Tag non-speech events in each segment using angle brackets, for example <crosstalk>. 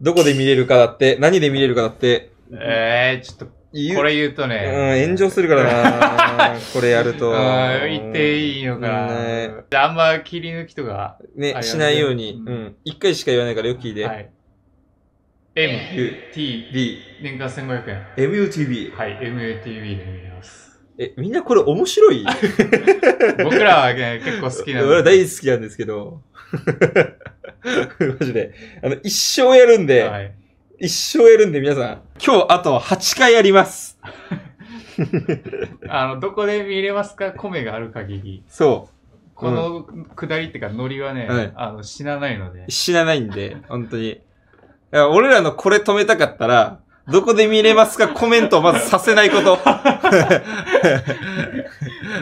どこで見れるかだって、何で見れるかだって、えー、ちょっと、これ言うとね、うん、炎上するからな <laughs> これやるうと。ん、言っていいのかな、ねあんま切り抜きとか、ね、しないように。ううん。一回しか言わないからよく聞いて。はい。M、T、B、年間1500円。MUTB。はい、m u t v で見れます。え、みんなこれ面白い <laughs> 僕らは、ね、結構好きな <laughs> 俺は大好きなんですけど。<laughs> マジで。あの、一生やるんで、はい、一生やるんで皆さん、今日あと8回やります。<laughs> あの、どこで見れますか米がある限り。そう。この下りってか、ノリはね、あの、死なないので。死なないんで、本当に。俺らのこれ止めたかったら、どこで見れますかコメントをまずさせないこと。<laughs>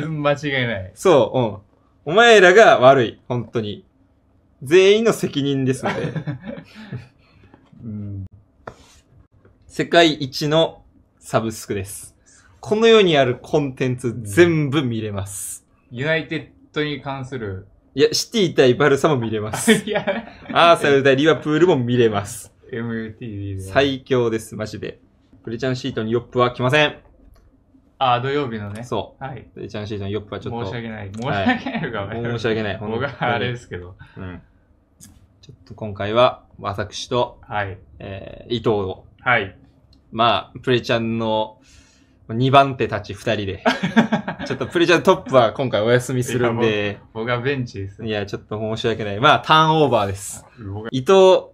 間違いない。そう、うん。お前らが悪い、本当に。全員の責任ですので。うん世界一のサブスクです。この世にあるコンテンツ全部見れます。ユナイテッドに関する。いや、シティ対バルサも見れます。<laughs> アーサル対リバプールも見れます。MUTV で。最強です、マジで。プレチャンシートにヨップは来ません。ああ、土曜日のね。そう。はい。で、一番シーズン、ヨップはちょっ申し、訳ない。申し訳ない申し訳ない。僕本当はあれですけど。うん。ちょっと今回は、私と、はい。えー、伊藤を、はい。まあ、プレちゃんの2番手たち2人で、<laughs> ちょっとプレちゃんトップは今回お休みするんで、僕はベンチですい。や、ちょっと申し訳ない。まあ、ターンオーバーです。伊藤、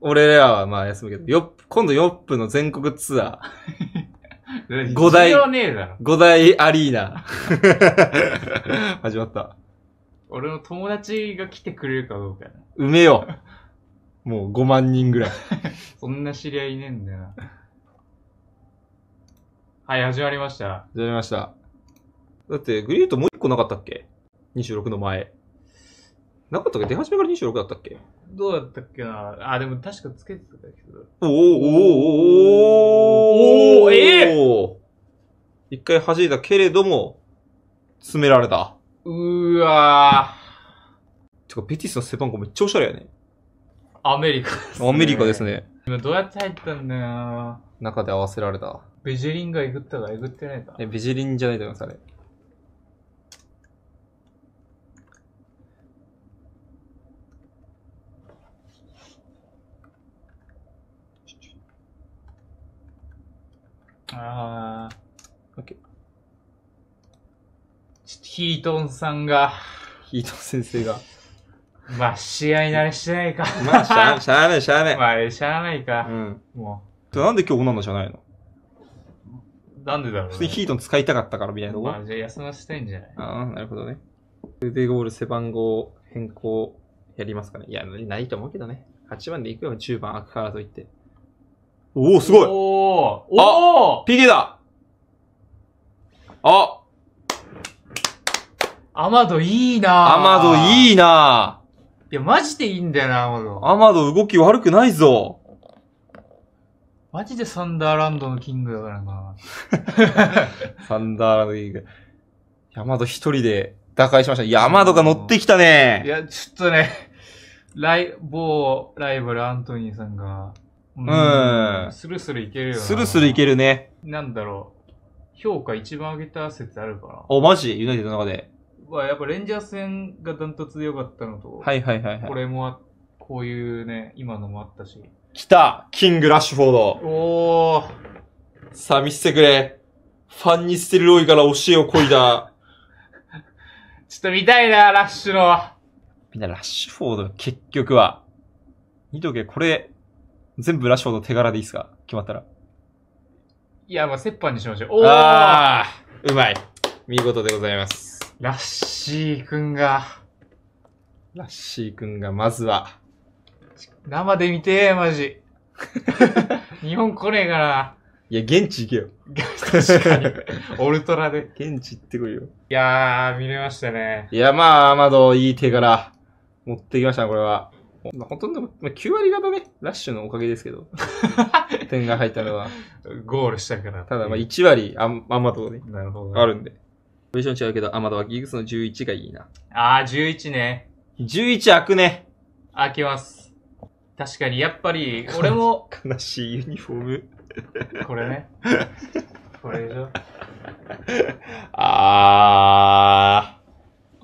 俺らはまあ休むけど、よ今度ヨップの全国ツアー。<laughs> 五大、五大アリーナ。<laughs> 始まった。俺の友達が来てくれるかどうか埋めよう。もう5万人ぐらい。<laughs> そんな知り合いねえんだよな。はい、始まりました。始まりました。だって、グリュートもう一個なかったっけ ?26 の前。なかったっけ出始めから26だったっけどうだったっけなあ、でも確かつけてたけど。おーおーおーおーおーええー、一回弾いたけれども、詰められた。うーわー。てか、ペティスの背番号めっちゃオシャレやね。アメリカ、ね、アメリカですね。今どうやって入ったんだよ中で合わせられた。ベジェリンがえぐったかえぐってないか。え、ベジェリンじゃないと思います、あれ。ああ。OK。ちょっとヒートンさんが、ヒートン先生が。まあ、試合慣れしてないか。まあ、しゃあ、しゃあない、しゃあない。まあ、しゃあないか。うん。もでなんで今日女のじゃないのなんでだろ普う、通にね。ヒートン使いたかったからみたいなまあ、じゃあ休ませたいんじゃないああ、なるほどね。腕ゴール背番号変更やりますかね。いや、ないと思うけどね。8番で行くよ、10番開くからといって。おお、すごい。おおあ !PK だあアマドいいなアマドいいないや、マジでいいんだよな、アマド。アマド動き悪くないぞ。マジでサンダーランドのキングだからな。<laughs> サンダーランドキング。ヤマド一人で打開しました。ヤマドが乗ってきたね。いや、ちょっとね、ライ、某ライバルアントニーさんが、うん。スルスルいけるよな。スルスルいけるね。なんだろう。評価一番上げた説あるかな。お、マジユナイテッドの中で。は、やっぱレンジャー戦がダントツで良かったのと、はいはいはい、はい。これもあ、こういうね、今のもあったし。来たキング・ラッシュフォードおー、さあ見せてくれファンに捨てる多いから教えをこいだ <laughs> ちょっと見たいな、ラッシュの。みんなラッシュフォード結局は。見とけ、これ、全部ラッシュフォード手柄でいいですか決まったら。いや、まあ、折半にしましょう。おーあうまい。見事でございます。ラッシーくんが、ラッシーくんがまずは、生で見てー、マジ。<laughs> 日本来ねえから。いや、現地行けよ。確かに。<laughs> オルトラで。現地行ってこいよ。いやー、見れましたね。いや、まあ、アマド、いい手柄、持ってきましたね、これは。まあ、ほとんど、まあ、9割方ね、ラッシュのおかげですけど、<laughs> 点が入ったのは。ゴールしたから。ただ、まあ、1割ア、アマドで、ね、なるほど、ね、あるんで。ポジション違うけど、アマドはギグスの11がいいな。ああ、11ね。11開くね。開けます。確かに、やっぱり、俺も。悲しいユニフォーム。これね。これでしょ。<laughs> あー。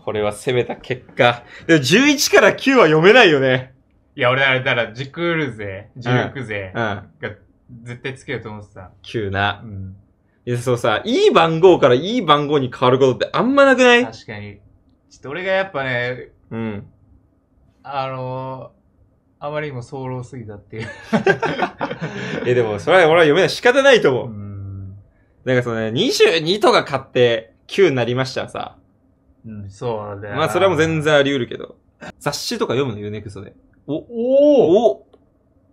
これは攻めた結果。でも11から9は読めないよね。いや、俺、あれ、だから、時空るぜ、時力ぜ、がうん。絶対つけると思ってた。急な。うん。いや、そうさ、いい番号からいい番号に変わることってあんまなくない確かに。ちょっと俺がやっぱね、うん。あのー、あまりにも早漏すぎたっていう。<laughs> え、でも、それは俺は読めない。仕方ないと思う。うん。なんかそのね、22とか買って9になりましたさ。うん、そうだよまあ、それはもう全然あり得るけど。雑誌とか読むのユーネクストで。お、おお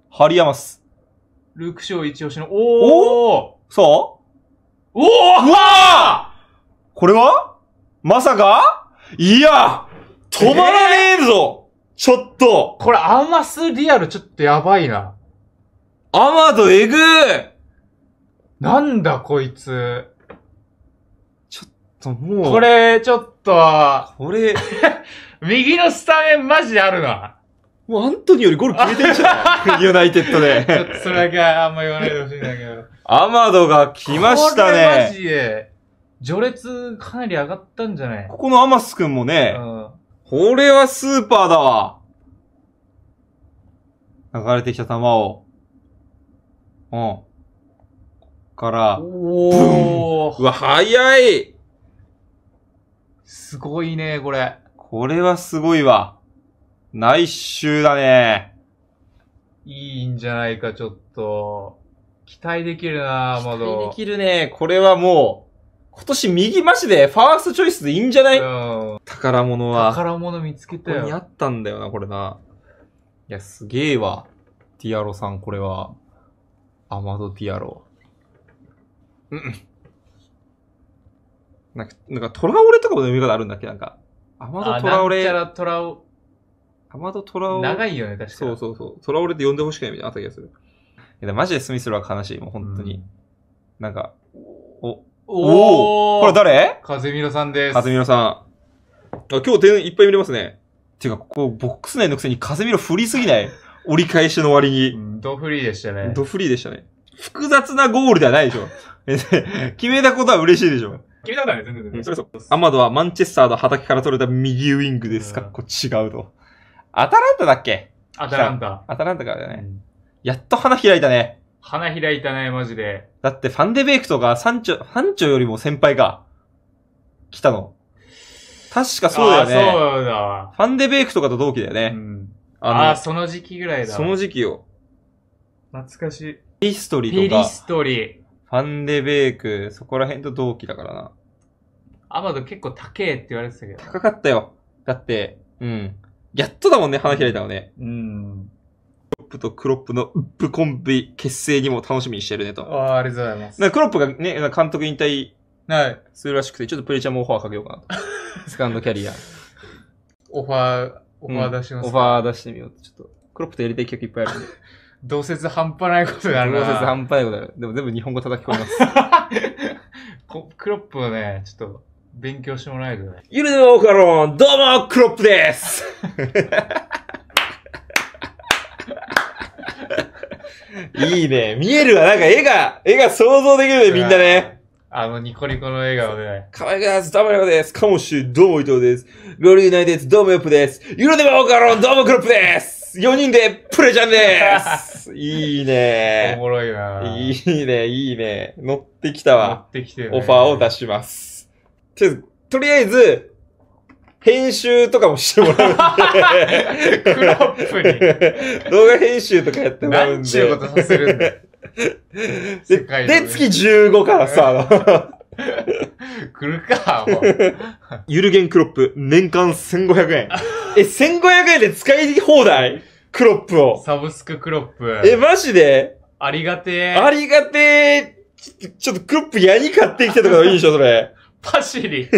張り合ます。ルークショー一押しの、おおそうおおうわこれはまさかいや止まらねえぞ、えー、ちょっとこれアマスリアルちょっとやばいな。アマドエグーなんだこいつ。ちょっともう。これ、ちょっと。これ。<laughs> 右のスタメンマジであるな。もうアントニーよりゴール決めてんじゃん。<laughs> ユナイテッドで。ちょっとそれだけはあんま言わないでほしいんだけど。アマドが来ましたね。これマジで。序列かなり上がったんじゃないここのアマス君もね、うん、これはスーパーだわ。流れてきた球を。うん。こっから。おー。うわ、早いすごいね、これ。これはすごいわ。内周だね。いいんじゃないか、ちょっと。期待できるなまだ。期待できるね。これはもう、今年右マジでファーストチョイスでいいんじゃない、うん、宝物は。宝物見つけたよ。ここにあったんだよな、これな。いや、すげえわ。ティアロさん、これは。アマド・ティアロ。うん。なんか、なんかトラオレとかも読み方あるんだっけなんか。アマド・トラオレ。トラオ、アマド・トラオレ。長いよね、確かに。そうそうそう。トラオレって呼んでほしくないみたいなあった気がする。いや、マジでスミスロは悲しい、もう本当に。うん、なんか、お、おおこれ誰風見ろさんです。風見ろさん。あ今日点いっぱい見れますね。ていうか、ここ、ボックス内のくせに風見ろ振りすぎない <laughs> 折り返しの割に。うん、ドフリーでしたね。ドフリーでしたね。複雑なゴールではないでしょ。<laughs> 決めたことは嬉しいでしょ。決めたことはね、全然全然。それそう。アマドはマンチェスターの畑から取れた右ウィングですか、うん、こ違うと。アタランタだっけアタランタ。アタランタからだね、うん。やっと花開いたね。花開いたね、マジで。だってファンデベイクとか、三ン三ョ、ンチョよりも先輩が、来たの。確かそうだよね。そうだファンデベイクとかと同期だよね。うん。ああ、その時期ぐらいだ。その時期を。懐かしい。ピリストリーとか。リストリー。ファンデベイク、そこら辺と同期だからな。アマド結構高えって言われてたけど。高かったよ。だって、うん。やっとだもんね、花開いたのね。うん。クロップとクロップのウップコンビ結成にも楽しみにしてるねと。ああ、ありがとうございます。クロップがね、監督引退するらしくて、ちょっとプレチャもオファーかけようかなと。<laughs> セカンドキャリア。オファー、オファー出します、うん、オファー出してみようちょっと、クロップとやりたい曲いっぱいあるんで。同説半端ないことがあるな。同説半端ないことある。でも全部日本語叩き込みます。<laughs> クロップをね、ちょっと、勉強してもらえるね。ゆるでオーカロン、どうも、クロップです <laughs> いいね。見えるわ。なんか絵が、絵が想像できるね、みんなね。あの、ニコニコの笑顔で、かわいくなす。たまりこです。かもし、どうも伊藤です。ロールユナイテッド、どうもヨップです。ゆるでもオーカロン、どうもクロップです。4人で、プレジャンです。いいね。おもろいな。いいね、いいね。乗ってきたわ。乗ってきてる、ね、オファーを出します。とりあえず、とりあえず、編集とかもしてもらうんで。クロップに。動画編集とかやってもらうんで。何ちゅうことさせるんだ。で、で月15からさ、来るか、もう。ゆるげんクロップ、年間1500円。え、1500円で使い放題クロップを。サブスククロップ。え、マジでありがてえ。ありがてえ。ちょっとクロップやに買ってきたとかいいでしょ、それ。パシリ。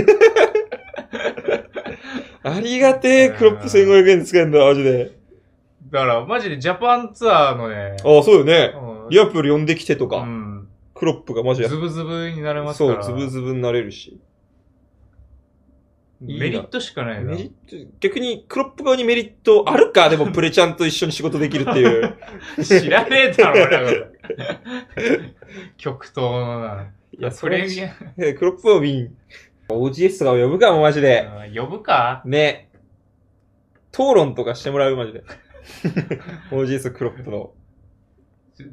ありがてえ、クロップ1500円使えるんだ、マジで。だから、マジでジャパンツアーのね。ああ、そうよね。うん、リアプル呼んできてとか。うん、クロップがマジで。ズブズブになれますから。そう、ズブズブになれるし。メリットしかないな。メリット、逆にクロップ側にメリットあるかでもプレちゃんと一緒に仕事できるっていう。<laughs> 知らねえだろ、俺極東のな。いや、それ、クロップオービン。OGS とかを呼ぶかも、マジで。呼ぶかね。討論とかしてもらう、マジで。OGS <laughs> クロップの。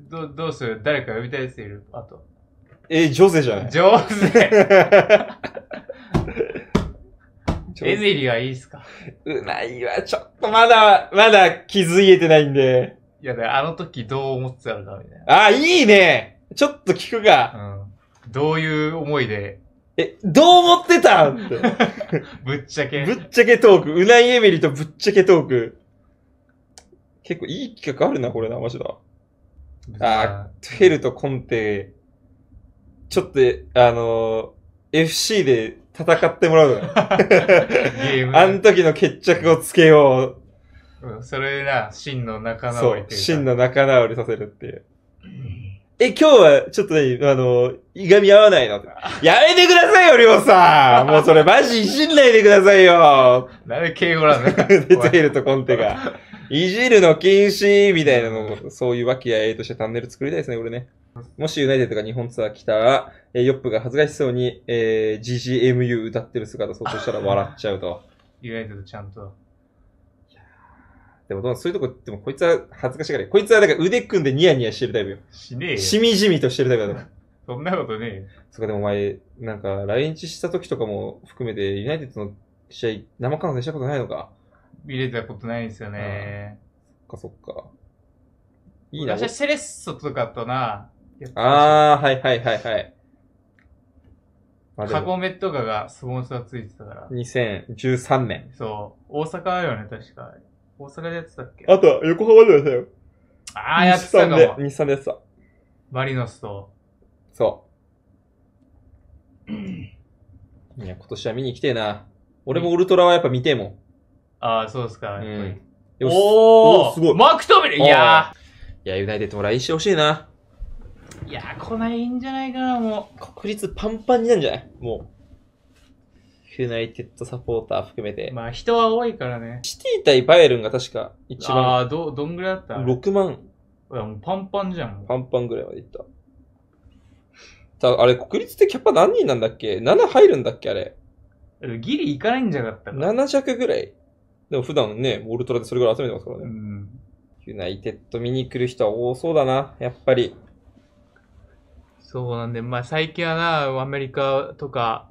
ど、どうする誰か呼びたいやついるあと。えジョゼじゃないジョゼ <laughs> エゼリはいいっすかうまいわ。ちょっとまだ、まだ気づいてないんで。いや、あの時どう思ってたのかみたいな。あ、いいねちょっと聞くか。うんどういう思いでえ、どう思ってたんって <laughs> ぶっちゃけ。ぶっちゃけトーク。うないエミリとぶっちゃけトーク。結構いい企画あるな、これな、マジだ。あトヘルとコンテ、ちょっと、あのー、FC で戦ってもらうゲーム。あの時の決着をつけよう。うん、それな、真の仲直りそう、真の仲直りさせるっていう。え、今日は、ちょっとね、あの、いがみ合わないの。やめてくださいよ、りょうさん <laughs> もうそれマジいじんないでくださいよなんで敬語なんだよ。<laughs> 出ているとコンテが。いじるの禁止みたいなのそういう和気あいとしてチャンネル作りたいですね、俺ね。もしユナイテッドが日本ツアー来たら、えー、ヨップが恥ずかしそうに、えー、GGMU 歌ってる姿想像したら笑っちゃうと。ユナイテッドちゃんと。でも、そういうとこ、でもこいつは恥ずかしがり。こいつはだから腕組んでニヤニヤしてるタイプよ。しねえよ。しみじみとしてるタイプだとそんなことねえよ。そこでもお前、なんか、来日した時とかも含めて、ユナイテッドの試合、生観戦したことないのか。見れたことないんですよね。そっかそっか。いいな。私はセレッソとかとな。ああ、はいはいはいはい。カゴメとかがスポンサーついてたから。2013年。そう。大阪あるよね、確か。大阪でやってたっけあとは横浜でやったよ。ああ、やってたかも。日産でやってた。マリノスと。そう。いや、今年は見に来てえな。俺もウルトラはやっぱ見てえもん。ああ、そうですか。うん。おおすごい。マクトミルいやいや、ユナイテッドも来週欲しいな。いや来ないんじゃないかな、もう。確率パンパンになるんじゃないもう。ユナイテッドサポーター含めて。まあ人は多いからね。シティ対バイエルンが確か一番。ああ、ど、どんぐらいだった ?6 万。いやもうパンパンじゃん。パンパンぐらいまでいった。たあれ、国立ってキャパ何人なんだっけ ?7 入るんだっけあれ。ギリいかないんじゃなかったか ?7 弱ぐらい。でも普段ね、ウルトラでそれぐらい集めてますからね。うん。ユナイテッド見に来る人は多そうだな、やっぱり。そうなんで、まあ最近はな、アメリカとか、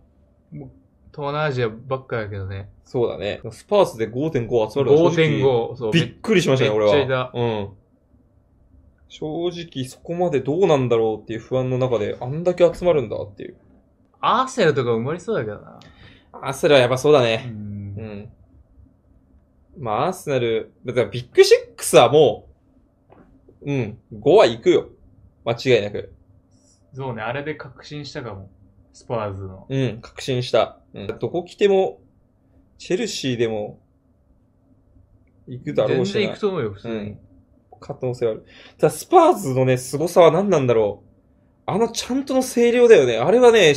東南アジアばっかやけどね。そうだね。スパースで5.5集まるのは正直5.5。そう。びっくりしましたね、俺は。めっちゃいた。うん。正直そこまでどうなんだろうっていう不安の中で、あんだけ集まるんだっていう。アーセルとか埋まりそうだけどな。アーセナルはやっぱそうだね。うん。ん。まあ、アーセナル、だからビッグシックスはもう、うん、5は行くよ。間違いなく。そうね、あれで確信したかも。スパーズの。うん、確信した。うん、どこ来ても、チェルシーでも、行くだろうし全然行くと思うよ、普通に。うん、可能性ある。ただ、スパーズのね、凄さは何なんだろう。あのちゃんとの声量だよね。あれはね、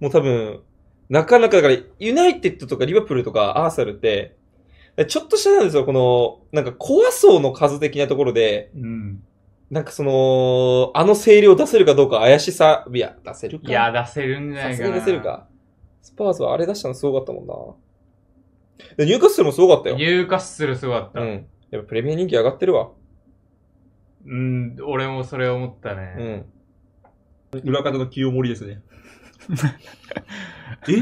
もう多分、なかなか、だから、ユナイテッドとかリバプールとかアーサルって、ちょっとしたなんですよ、この、なんか怖そうの数的なところで、うん、なんかその、あの声量出せるかどうか怪しさ、いや、出せるか。いや、出せるんじゃないかな。出せるか。スパーズはあれ出したのすごかったもんな。で、ニューカッスルもすごかったよ。ニューカッスルすごかった。うん。やっぱプレミア人気上がってるわ。うん、俺もそれ思ったうね。ん。裏方の清盛ですね。<laughs> え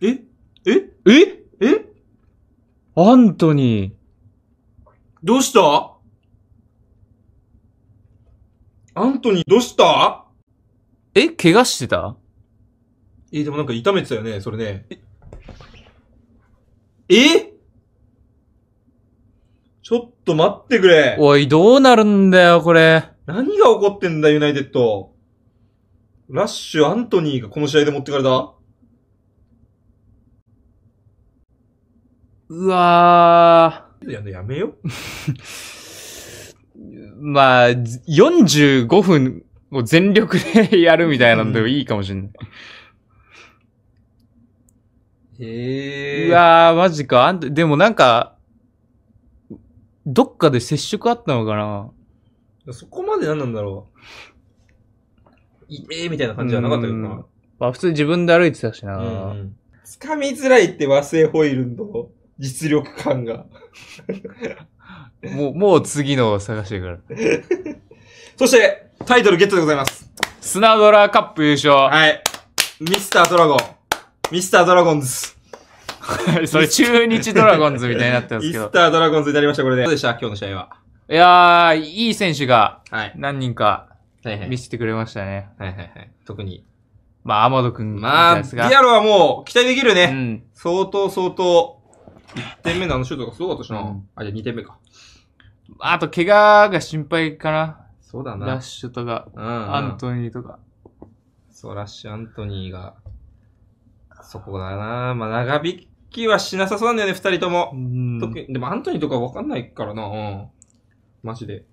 ええええアントニー。どうしたアントニーどうしたえ、怪我してたえー、でもなんか痛めてたよね、それね。えちょっと待ってくれ。おい、どうなるんだよ、これ。何が起こってんだ、ユナイテッド。ラッシュ、アントニーがこの試合で持ってかれたうわー。ややめよ。<laughs> まあ、45分を全力でやるみたいなんでいいかもしれない。へえ。うわー、マジか。あんでもなんか、どっかで接触あったのかなそこまで何なんだろう。いえー、みたいな感じじゃなかったけどな。まあ普通に自分で歩いてたしな。うん掴みづらいって和製ホイールンの実力感が。もう、もう次のを探してるから。<laughs> そして、タイトルゲットでございます。スナドラカップ優勝。はい。ミスタードラゴン。ミスタードラゴンズ。<laughs> それ中日ドラゴンズみたいになったんけど。ミスタードラゴンズになりました、これで。どうでした今日の試合は。いやー、いい選手がはい。何人か見せてくれましたね。はいはいはい。特に。まあ、アマド君みまあ、ディアロはもう期待できるね。うん。相当相当。1点目のあのシュートがすごかったしな。うんあ、じゃあ2点目か。あと、怪我が心配かな。そうだな。ラッシュとか、うん、うん。アントニーとか。そう、ラッシュアントニーがそこだなまあ、長引きはしなさそうなんだよね、二人とも。うん。特に、でもアントニーとかわかんないからなうん。マジで。